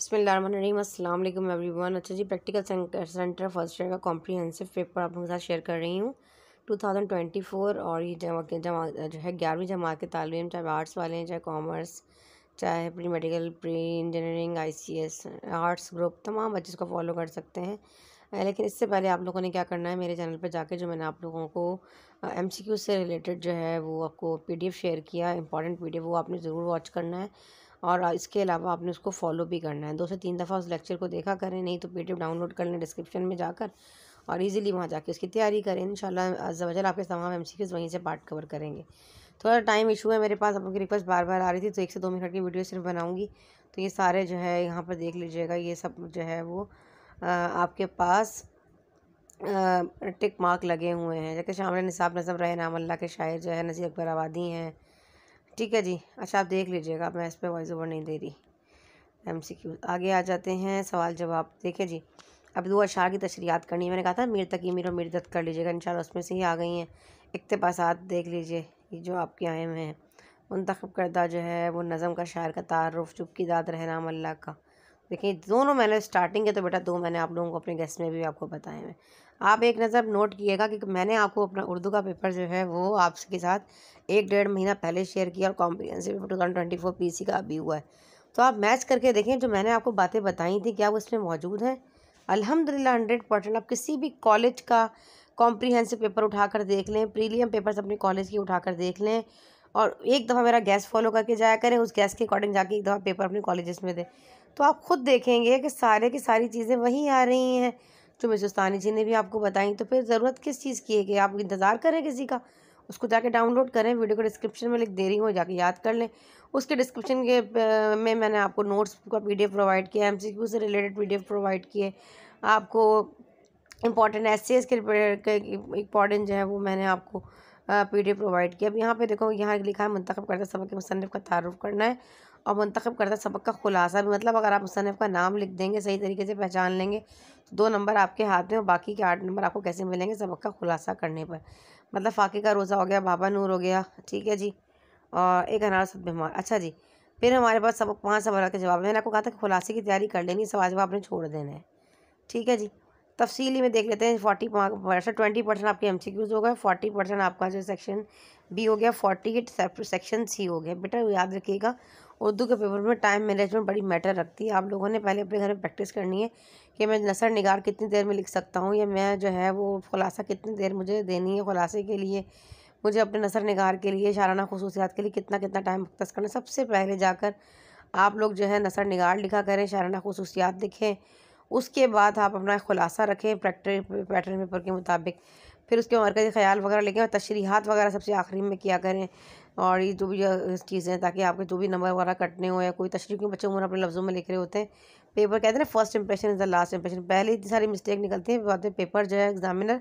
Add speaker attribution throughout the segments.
Speaker 1: बसमिल everyone अच्छा जी practical centre first year का कॉम्प्रीहेंसिव पेपर आप लोगों के साथ शेयर कर रही हूँ 2024 और ये जमा जमा जो है ग्यारहवीं जमा के तालब इम चाहे आर्ट्स वाले हैं चाहे कॉमर्स चाहे pre medical pre engineering ICS arts group तमाम बच्चे इसको फॉलो कर सकते हैं लेकिन इससे पहले आप लोगों ने क्या करना है मेरे चैनल पर जाके जो मैंने आप लोगों को एम से रिलेटेड जो है वो आपको पी शेयर किया इंपॉर्टेंट पी वो आपने ज़रूर वॉच करना है और इसके अलावा आपने उसको फॉलो भी करना है दो से तीन दफ़ा उस लेक्चर को देखा करें नहीं तो पी डाउनलोड कर लें डिस्क्रिप्शन में जाकर और इजीली वहाँ जाके उसकी तैयारी करें इन शजल आपके तमाम एम वहीं से पार्ट कवर करेंगे थोड़ा टाइम इशू है मेरे पास आप लोगों की रिक्वेस्ट बार बार आ रही थी तो एक से दो मिनट की वीडियो सिर्फ बनाऊँगी तो ये सारे जो है यहाँ पर देख लीजिएगा ये सब जो है वो आपके पास टिक मार्क लगे हुए हैं जैसे शामिल निसाब नजम रहे नाम अल्लाह के शायर जो है नज़ीर अकबर आबादी हैं ठीक है जी अच्छा आप देख लीजिएगा मैं इस पर वॉइस ओवर नहीं दे रही एम सी क्यू आगे आ जाते हैं सवाल जवाब देखें जी अब दो अशार की तशरियात करनी है मैंने कहा था मीर तकी मीर और दत्त कर लीजिएगा इन उसमें से ही आ गई हैं इकतबासात देख लीजिए ये जो आपके आए हुए हैं मुंतखब करदा जो है वो नज़म का शायर का तारफ़ चुप की दाद रहना अल्लाह का देखिए दोनों मैंने स्टार्टिंग के तो बेटा दो मैंने आप लोगों को अपने गेस्ट में भी आपको बताए हैं आप एक नज़र नोट किएगा कि मैंने आपको अपना उर्दू का पेपर जो है वो आपके साथ एक डेढ़ महीना पहले शेयर किया और comprehensive two thousand twenty four P C का अभी हुआ है तो आप मैच करके देखें जो मैंने आपको बातें बताई थी क्या वो इसमें मौजूद हैं अलहमदिल्ला हंड्रेड परसेंट आप किसी भी कॉलेज का कॉम्प्रीहेंसिव पेपर उठा कर देख लें प्रीलियम पेपर्स अपने कॉलेज के उठा कर देख लें और एक दफ़ा मेरा गैस फॉलो करके जाया करें उस गैस के अकॉर्डिंग जाके एक दफ़ा पेपर अपने कॉलेज में दें तो आप ख़ुद देखेंगे कि सारे की सारी चीज़ें वही आ रही हैं जो मिसुस्तानी जी ने भी आपको बताई तो फिर ज़रूरत किस चीज़ की है कि आप इंतज़ार करें किसी का उसको जाके डाउनलोड करें वीडियो को डिस्क्रिप्शन में लिख दे रही हूँ जाके याद कर लें उसके डिस्क्रिप्शन के में मैंने आपको नोट्स का पी प्रोवाइड किया एम से रिलेटेड पी प्रोवाइड किए आपको इम्पॉर्टेंट एस के इम्पॉर्टेंट जो है वो मैंने आपको पी प्रोवाइड किया अब यहाँ पे देखो यहाँ लिखा है मंतखब करता सबक के मुसनफ़ का तारुफ करना है और मंतखब करता सबक का खुलासा भी मतलब अगर आप मुसनफ़ का नाम लिख देंगे सही तरीके से पहचान लेंगे तो दो नंबर आपके हाथ में और बाकी के आठ नंबर आपको कैसे मिलेंगे सबक का खुलासा करने पर मतलब फ़ाक़े का रोज़ा हो गया बाबा नूर हो गया ठीक है जी और एक अनार सद बीमार अच्छा जी फिर हमारे पास सबक पाँच सवाल के जवाब मैंने आपको कहा था कि खुलासे की तैयारी कर लेनी सवाल जवाब आपने छोड़ देना है ठीक है जी तफसीली में देख लेते हैं फोर्टी परसेंट ट्वेंटी परसेंट आपके एम सी क्यूज़ हो गए फोर्टी परसेंट आपका जो सेक्शन बी हो गया फोर्टी एट सेक्शन सी हो गया बेटा याद रखिएगा उर्दू के पेपर में टाइम मैनेजमेंट बड़ी मैटर रखती है आप लोगों ने पहले अपने घर में प्रैक्टिस करनी है कि मैं नसर निगार कितनी देर में लिख सकता हूँ या मैं जो है वो खुलासा कितनी देर मुझे देनी है खुलासे के लिए मुझे अपने नसर निगार के लिए शाराना खसूसियात के लिए कितना कितना टाइम मुख्त करना सबसे पहले जाकर आप लोग जो है नसर निगार लिखा करें शाराना खसूसियात लिखें उसके बाद आप अपना खुलासा रखें पैटर्न पैटर्न पेपर के मुताबिक फिर उसके मरकज़ी ख्याल वगैरह लेंगे और तशरीहत वगैरह सबसे आखिरी में किया करें और ये जो भी चीज़ें हैं ताकि आपके जो भी नंबर वगैरह कटने हो या कोई तशरी क्यों बच्चे उम्र अपने लफ्ज़ों में लिख रहे होते हैं पेपर कहते हैं ना first impression is the last impression पहले इतनी सारी मिस्टेक निकलती है पेपर जो है एग्जामिनर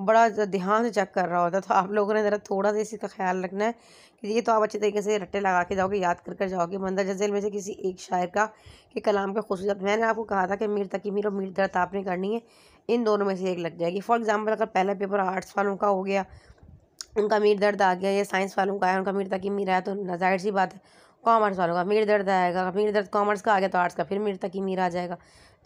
Speaker 1: बड़ा ध्यान से चेक कर रहा होता तो आप लोगों ने ज़रा थोड़ा सा इसी का ख्याल रखना है कि ये तो आप अच्छे तरीके से रट्टे लगा के जाओगे याद कर कर जाओगे मंदर जजेल में से किसी एक शायर का कि कलाम का खसूसियत मैंने आपको कहा था कि मीर मीर और मीर दर्द आपने करनी है इन दोनों में से एक लग जाएगी फॉर एग्ज़ाम्पल अगर पहला पेपर आर्ट्स वालों का हो गया उनका मीर दर्द आ गया या साइंस वालों का आया उनका मीर मीर आया तो जाहिर सी बात है कॉमर्स वालों का मीर दर्द आएगा मीर दर्द कॉमर्स का आ गया तो आर्ट्स का फिर मीर मीर आ जाएगा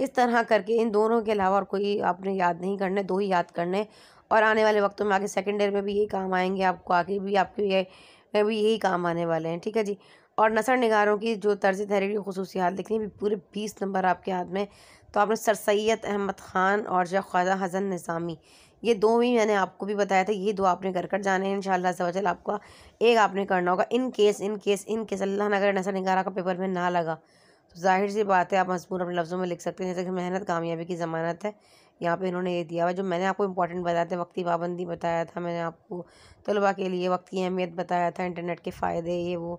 Speaker 1: इस तरह करके इन दोनों के अलावा और कोई आपने याद नहीं करने दो ही याद करने और आने वाले वक्त में आगे सेकेंड ईयर में भी यही काम आएंगे आपको आगे भी आपके ये में भी यही काम आने वाले हैं ठीक है जी और नसर निगारों की जो तर्ज तहरीर की खसूसियात लिखनी भी पूरे बीस नंबर आपके हाथ में तो आपने सर सैद अहमद ख़ान और जो ख्वाजा हसन निज़ामी ये दो भी मैंने आपको भी बताया था ये दो आपने कर कर जाने हैं इन शजल आपका एक आपने करना होगा in case in case in case अल्लाह नगर अगर नसर निगारा का पेपर में ना लगा तो जाहिर सी बात है आप मजबूर अपने लफ्ज़ों में लिख सकते हैं जैसे कि मेहनत कामयाबी की ज़मानत है यहाँ पे इन्होंने ये दिया हुआ जो मैंने आपको इम्पोर्टेंट बताया था वक्ती पाबंदी बताया था मैंने आपको तलबा के लिए वक्त की अहमियत बताया था इंटरनेट के फ़ायदे ये वो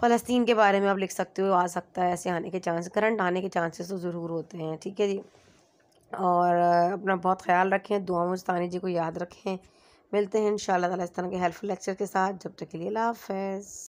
Speaker 1: फ़लस्तीन के बारे में आप लिख सकते हो आ सकता है ऐसे आने के चांस करंट आने के चांसेस तो ज़रूर होते हैं ठीक है जी और अपना बहुत ख्याल रखें दुआ मुस्तानी जी को याद रखें मिलते हैं इन ताला इस तरह के हेल्पफुल लेक्चर के साथ जब तक के लिए लाफेज